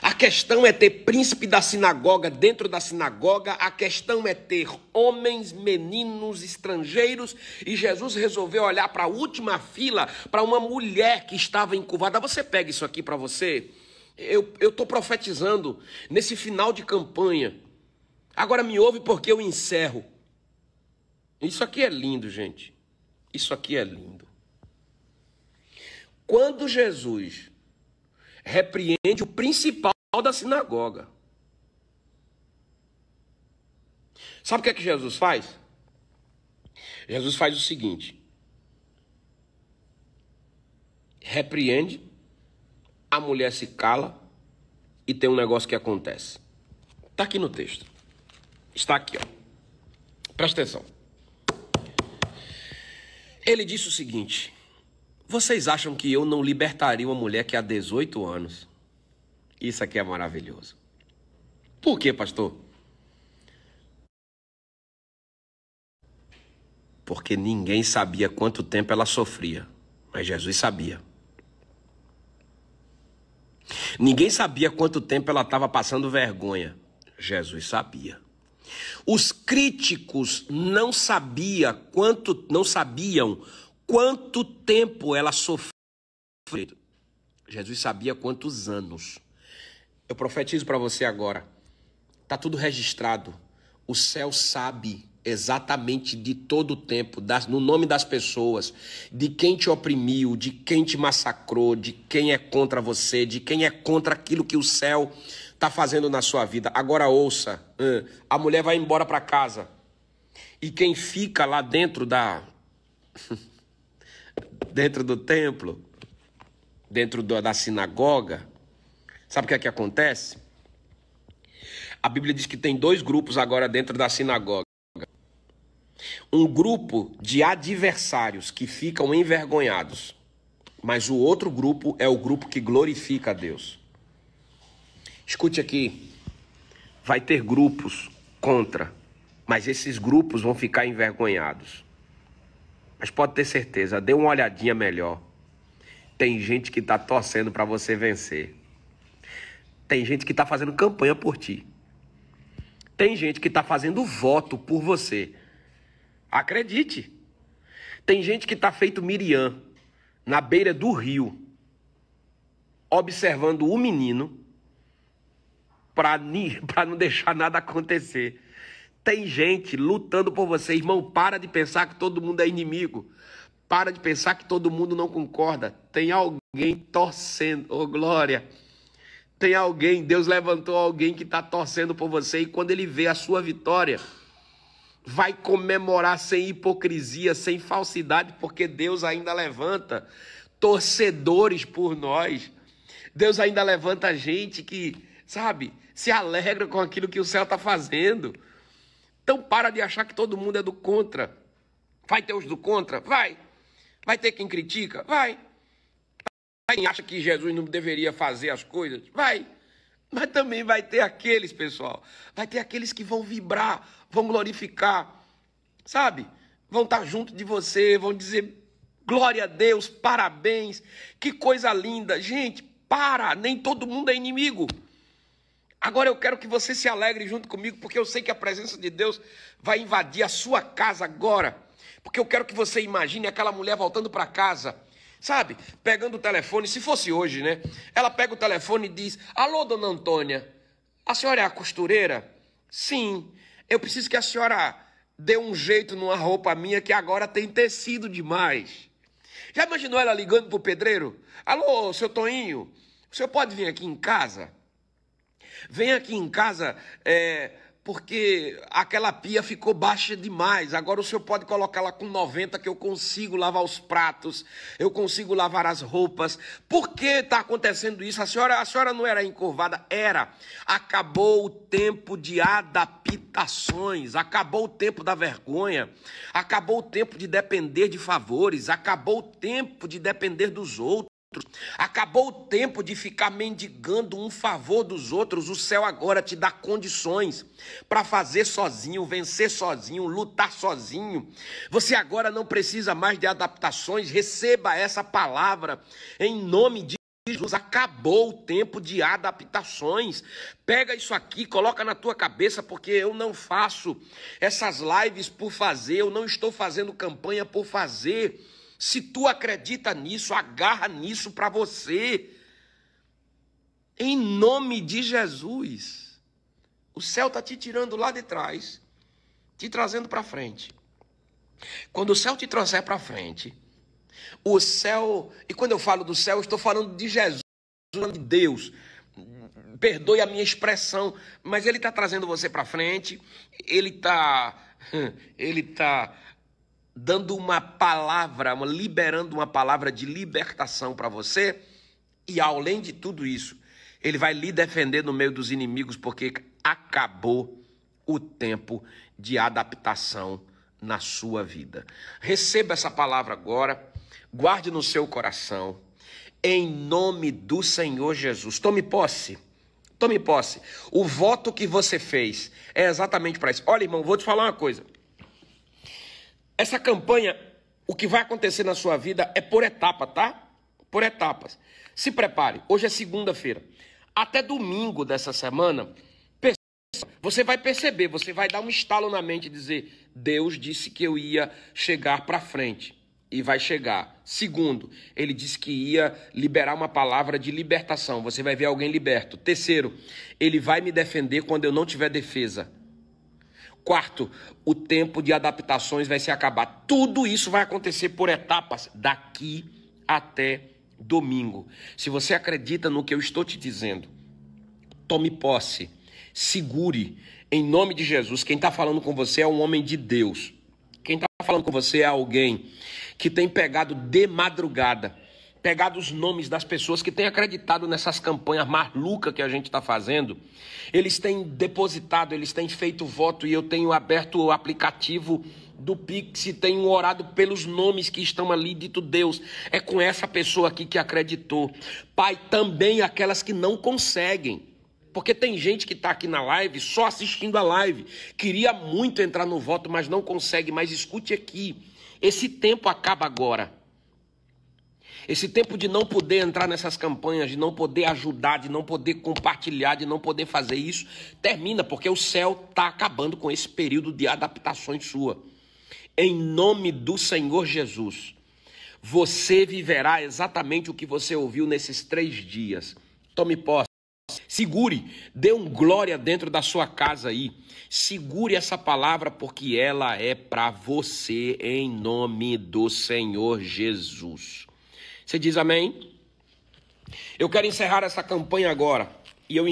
A questão é ter príncipe da sinagoga dentro da sinagoga, a questão é ter homens, meninos, estrangeiros, e Jesus resolveu olhar para a última fila, para uma mulher que estava encurvada. Você pega isso aqui para você? Eu estou profetizando nesse final de campanha. Agora me ouve porque eu encerro. Isso aqui é lindo, gente. Isso aqui é lindo. Quando Jesus repreende o principal da sinagoga. Sabe o que é que Jesus faz? Jesus faz o seguinte: repreende, a mulher se cala e tem um negócio que acontece. Está aqui no texto. Está aqui, ó. Presta atenção. Ele disse o seguinte: vocês acham que eu não libertaria uma mulher que há 18 anos? Isso aqui é maravilhoso. Por quê, pastor? Porque ninguém sabia quanto tempo ela sofria, mas Jesus sabia. Ninguém sabia quanto tempo ela estava passando vergonha, Jesus sabia. Os críticos não sabia quanto não sabiam quanto tempo ela sofreu. Jesus sabia quantos anos. Eu profetizo para você agora. Tá tudo registrado. O céu sabe exatamente de todo o tempo, das, no nome das pessoas, de quem te oprimiu, de quem te massacrou, de quem é contra você, de quem é contra aquilo que o céu está fazendo na sua vida. Agora ouça, a mulher vai embora para casa e quem fica lá dentro da dentro do templo, dentro da sinagoga. Sabe o que é que acontece? A Bíblia diz que tem dois grupos agora dentro da sinagoga. Um grupo de adversários que ficam envergonhados, mas o outro grupo é o grupo que glorifica a Deus. Escute aqui, vai ter grupos contra, mas esses grupos vão ficar envergonhados. Mas pode ter certeza, dê uma olhadinha melhor. Tem gente que está torcendo para você vencer. Tem gente que está fazendo campanha por ti. Tem gente que está fazendo voto por você. Acredite. Tem gente que está feito Miriam, na beira do rio, observando o menino para não deixar nada acontecer tem gente lutando por você. Irmão, para de pensar que todo mundo é inimigo. Para de pensar que todo mundo não concorda. Tem alguém torcendo. Ô, oh, glória! Tem alguém, Deus levantou alguém que está torcendo por você e quando ele vê a sua vitória, vai comemorar sem hipocrisia, sem falsidade, porque Deus ainda levanta torcedores por nós. Deus ainda levanta gente que, sabe, se alegra com aquilo que o céu está fazendo. Então para de achar que todo mundo é do contra. Vai ter os do contra? Vai. Vai ter quem critica? Vai. Vai quem acha que Jesus não deveria fazer as coisas? Vai. Mas também vai ter aqueles, pessoal. Vai ter aqueles que vão vibrar, vão glorificar, sabe? Vão estar junto de você, vão dizer glória a Deus, parabéns, que coisa linda. Gente, para, nem todo mundo é inimigo. Agora eu quero que você se alegre junto comigo, porque eu sei que a presença de Deus vai invadir a sua casa agora. Porque eu quero que você imagine aquela mulher voltando para casa, sabe? Pegando o telefone, se fosse hoje, né? Ela pega o telefone e diz: Alô, dona Antônia, a senhora é a costureira? Sim, eu preciso que a senhora dê um jeito numa roupa minha que agora tem tecido demais. Já imaginou ela ligando pro pedreiro? Alô, seu Toinho, o senhor pode vir aqui em casa? Vem aqui em casa é, porque aquela pia ficou baixa demais. Agora o senhor pode colocá-la com 90 que eu consigo lavar os pratos, eu consigo lavar as roupas. Por que está acontecendo isso? A senhora, a senhora não era encurvada? Era. Acabou o tempo de adaptações, acabou o tempo da vergonha, acabou o tempo de depender de favores, acabou o tempo de depender dos outros. Acabou o tempo de ficar mendigando um favor dos outros. O céu agora te dá condições para fazer sozinho, vencer sozinho, lutar sozinho. Você agora não precisa mais de adaptações. Receba essa palavra em nome de Jesus. Acabou o tempo de adaptações. Pega isso aqui, coloca na tua cabeça, porque eu não faço essas lives por fazer, eu não estou fazendo campanha por fazer. Se tu acredita nisso, agarra nisso para você. Em nome de Jesus. O céu está te tirando lá de trás, te trazendo para frente. Quando o céu te trouxer para frente, o céu, e quando eu falo do céu, eu estou falando de Jesus, de Deus. Perdoe a minha expressão, mas ele está trazendo você para frente, ele está ele tá dando uma palavra, liberando uma palavra de libertação para você. E além de tudo isso, ele vai lhe defender no meio dos inimigos, porque acabou o tempo de adaptação na sua vida. Receba essa palavra agora, guarde no seu coração, em nome do Senhor Jesus. Tome posse. Tome posse. O voto que você fez é exatamente para isso. Olha, irmão, vou te falar uma coisa. Essa campanha, o que vai acontecer na sua vida é por etapa, tá? Por etapas. Se prepare, hoje é segunda-feira. Até domingo dessa semana, você vai perceber, você vai dar um estalo na mente e dizer: Deus disse que eu ia chegar para frente e vai chegar. Segundo, ele disse que ia liberar uma palavra de libertação. Você vai ver alguém liberto. Terceiro, ele vai me defender quando eu não tiver defesa. Quarto, o tempo de adaptações vai se acabar. Tudo isso vai acontecer por etapas daqui até domingo. Se você acredita no que eu estou te dizendo, tome posse, segure, em nome de Jesus. Quem está falando com você é um homem de Deus. Quem está falando com você é alguém que tem pegado de madrugada pegado os nomes das pessoas que têm acreditado nessas campanhas malucas que a gente está fazendo. Eles têm depositado, eles têm feito voto e eu tenho aberto o aplicativo do Pix e tenho orado pelos nomes que estão ali, dito Deus. É com essa pessoa aqui que acreditou. Pai, também aquelas que não conseguem. Porque tem gente que está aqui na live só assistindo a live. Queria muito entrar no voto, mas não consegue. Mas escute aqui: esse tempo acaba agora. Esse tempo de não poder entrar nessas campanhas, de não poder ajudar, de não poder compartilhar, de não poder fazer isso, termina porque o céu está acabando com esse período de adaptações sua. Em nome do Senhor Jesus, você viverá exatamente o que você ouviu nesses três dias. Tome posse. Segure, dê um glória dentro da sua casa aí. Segure essa palavra porque ela é para você em nome do Senhor Jesus. Você diz amém? Eu quero encerrar essa campanha agora. E eu